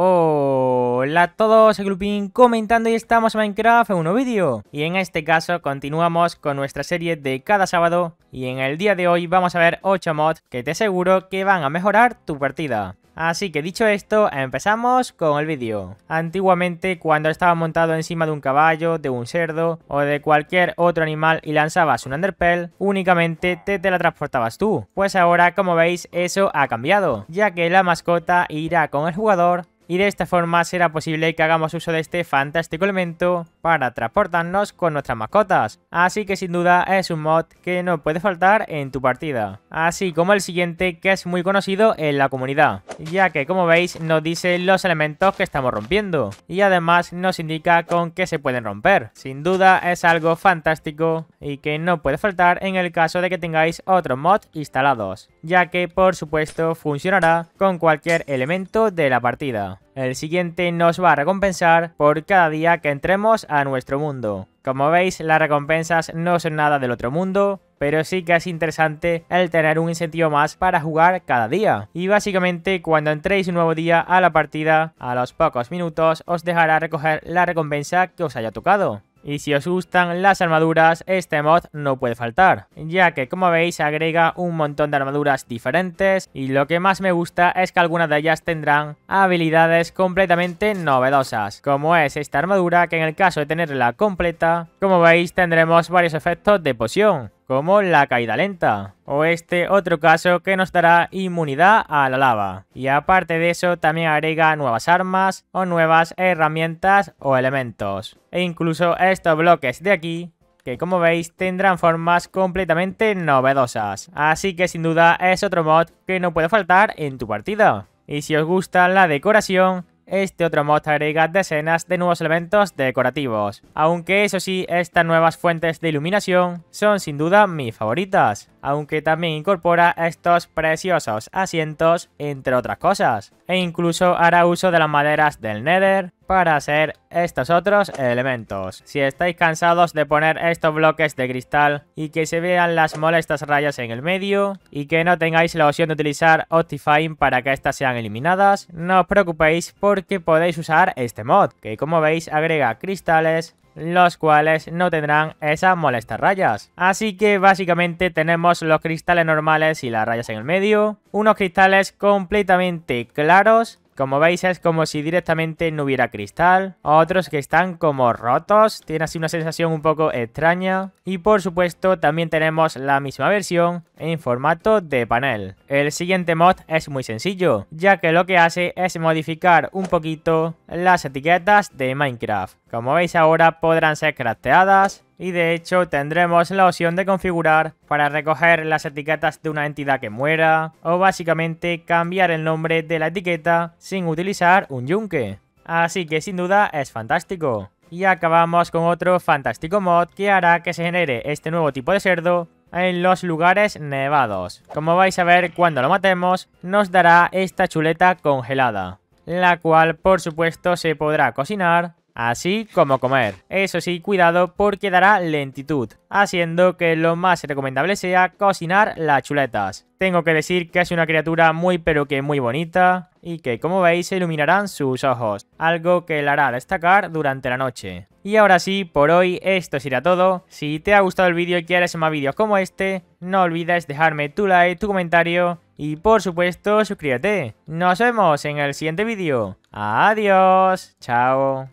Hola a todos, el Grupín comentando y estamos en Minecraft en un nuevo vídeo. Y en este caso continuamos con nuestra serie de cada sábado y en el día de hoy vamos a ver 8 mods que te aseguro que van a mejorar tu partida. Así que dicho esto, empezamos con el vídeo. Antiguamente, cuando estabas montado encima de un caballo, de un cerdo o de cualquier otro animal y lanzabas un underpell, únicamente te teletransportabas tú. Pues ahora, como veis, eso ha cambiado, ya que la mascota irá con el jugador y de esta forma será posible que hagamos uso de este fantástico elemento para transportarnos con nuestras mascotas, así que sin duda es un mod que no puede faltar en tu partida, así como el siguiente que es muy conocido en la comunidad, ya que como veis nos dice los elementos que estamos rompiendo, y además nos indica con qué se pueden romper, sin duda es algo fantástico y que no puede faltar en el caso de que tengáis otros mods instalados, ya que por supuesto funcionará con cualquier elemento de la partida. El siguiente nos va a recompensar por cada día que entremos a nuestro mundo. Como veis, las recompensas no son nada del otro mundo, pero sí que es interesante el tener un incentivo más para jugar cada día. Y básicamente cuando entréis un nuevo día a la partida, a los pocos minutos os dejará recoger la recompensa que os haya tocado. Y si os gustan las armaduras, este mod no puede faltar, ya que como veis agrega un montón de armaduras diferentes y lo que más me gusta es que algunas de ellas tendrán habilidades completamente novedosas, como es esta armadura que en el caso de tenerla completa, como veis tendremos varios efectos de poción, como la caída lenta, o este otro caso que nos dará inmunidad a la lava. Y aparte de eso también agrega nuevas armas o nuevas herramientas o elementos. E incluso estos bloques de aquí que como veis tendrán formas completamente novedosas, así que sin duda es otro mod que no puede faltar en tu partida. Y si os gusta la decoración, este otro mod agrega decenas de nuevos elementos decorativos, aunque eso sí, estas nuevas fuentes de iluminación son sin duda mis favoritas, aunque también incorpora estos preciosos asientos entre otras cosas, e incluso hará uso de las maderas del Nether para hacer estos otros elementos. Si estáis cansados de poner estos bloques de cristal y que se vean las molestas rayas en el medio y que no tengáis la opción de utilizar Optifine para que estas sean eliminadas, no os preocupéis porque podéis usar este mod, que como veis agrega cristales los cuales no tendrán esas molestas rayas. Así que básicamente tenemos los cristales normales y las rayas en el medio, unos cristales completamente claros como veis es como si directamente no hubiera cristal. Otros que están como rotos. Tiene así una sensación un poco extraña. Y por supuesto también tenemos la misma versión en formato de panel. El siguiente mod es muy sencillo. Ya que lo que hace es modificar un poquito las etiquetas de Minecraft. Como veis ahora podrán ser crafteadas y de hecho tendremos la opción de configurar para recoger las etiquetas de una entidad que muera o básicamente cambiar el nombre de la etiqueta sin utilizar un yunque. Así que sin duda es fantástico. Y acabamos con otro fantástico mod que hará que se genere este nuevo tipo de cerdo en los lugares nevados. Como vais a ver cuando lo matemos nos dará esta chuleta congelada, la cual por supuesto se podrá cocinar así como comer. Eso sí, cuidado porque dará lentitud, haciendo que lo más recomendable sea cocinar las chuletas. Tengo que decir que es una criatura muy pero que muy bonita y que como veis se iluminarán sus ojos, algo que la hará destacar durante la noche. Y ahora sí, por hoy esto será todo. Si te ha gustado el vídeo y quieres más vídeos como este, no olvides dejarme tu like, tu comentario y por supuesto suscríbete. Nos vemos en el siguiente vídeo. Adiós, chao.